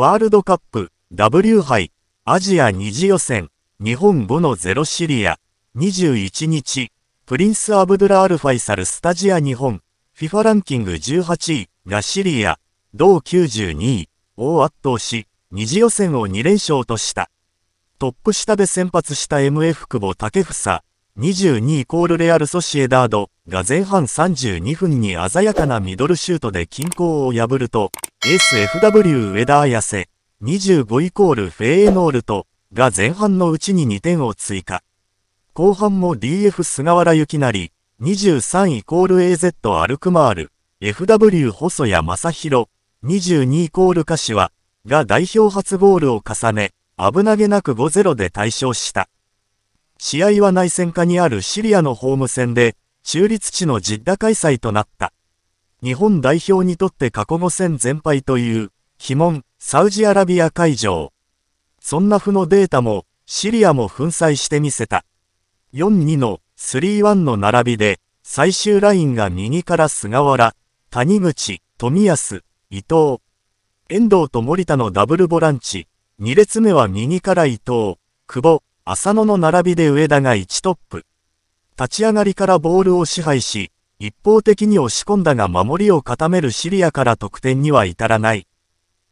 ワールドカップ W 杯アジア二次予選日本5の0シリア21日プリンス・アブドゥラ・アルファイサル・スタジア日本 FIFA ランキング18位がシリア同92位を圧倒し二次予選を2連勝としたトップ下で先発した MF 久保建英22イコールレアル・ソシエダードが前半32分に鮮やかなミドルシュートで均衡を破ると、SFW 上田綾瀬、25イコールフェーノールと、が前半のうちに2点を追加。後半も DF 菅原幸成、23イコール AZ アルクマール、FW 細谷正宏、22イコール柏が代表初ゴールを重ね、危なげなく5-0で対勝した。試合は内戦下にあるシリアのホーム戦で、中立地のジッダ開催となった。日本代表にとって過去5戦全敗という、鬼門、サウジアラビア会場。そんな負のデータも、シリアも粉砕してみせた。4-2の3-1の並びで、最終ラインが右から菅原、谷口、富安、伊藤。遠藤と森田のダブルボランチ、2列目は右から伊藤、久保、浅野の並びで上田が1トップ。立ち上がりからボールを支配し、一方的に押し込んだが守りを固めるシリアから得点には至らない。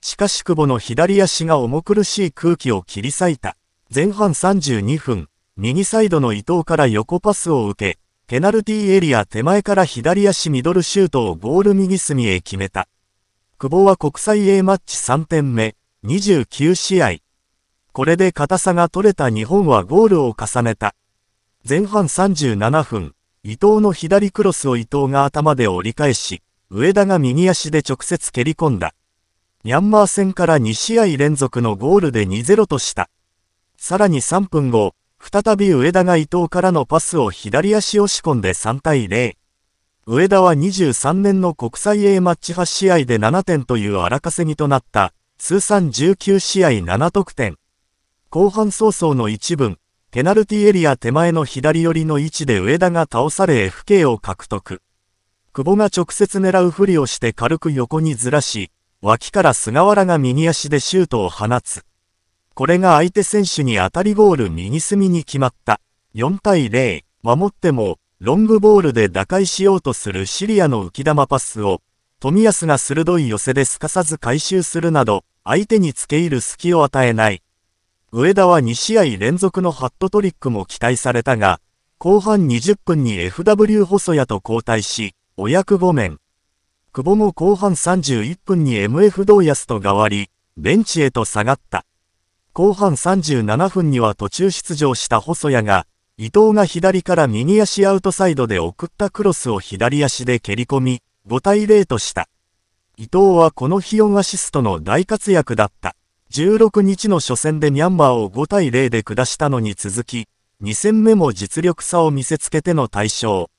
しかし久保の左足が重苦しい空気を切り裂いた。前半32分、右サイドの伊藤から横パスを受け、ペナルティーエリア手前から左足ミドルシュートをゴール右隅へ決めた。久保は国際 A マッチ3点目、29試合。これで硬さが取れた日本はゴールを重ねた。前半37分、伊藤の左クロスを伊藤が頭で折り返し、上田が右足で直接蹴り込んだ。ミャンマー戦から2試合連続のゴールで2-0とした。さらに3分後、再び上田が伊藤からのパスを左足押し込んで3対0。上田は23年の国際 A マッチ8試合で7点という荒稼ぎとなった、通算19試合7得点。後半早々の一文、ペナルティエリア手前の左寄りの位置で上田が倒され FK を獲得。久保が直接狙うふりをして軽く横にずらし、脇から菅原が右足でシュートを放つ。これが相手選手に当たりゴール右隅に決まった。4対0、守っても、ロングボールで打開しようとするシリアの浮き玉パスを、冨安が鋭い寄せですかさず回収するなど、相手につけ入る隙を与えない。上田は2試合連続のハットトリックも期待されたが、後半20分に FW 細谷と交代し、お役御免。久保も後半31分に MF 同安と代わり、ベンチへと下がった。後半37分には途中出場した細谷が、伊藤が左から右足アウトサイドで送ったクロスを左足で蹴り込み、5対0とした。伊藤はこの日4アシストの大活躍だった。16日の初戦でミャンマーを5対0で下したのに続き、2戦目も実力差を見せつけての対象。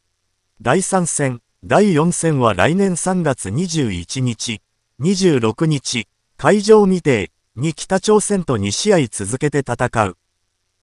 第3戦、第4戦は来年3月21日、26日、会場未定に北朝鮮と2試合続けて戦う。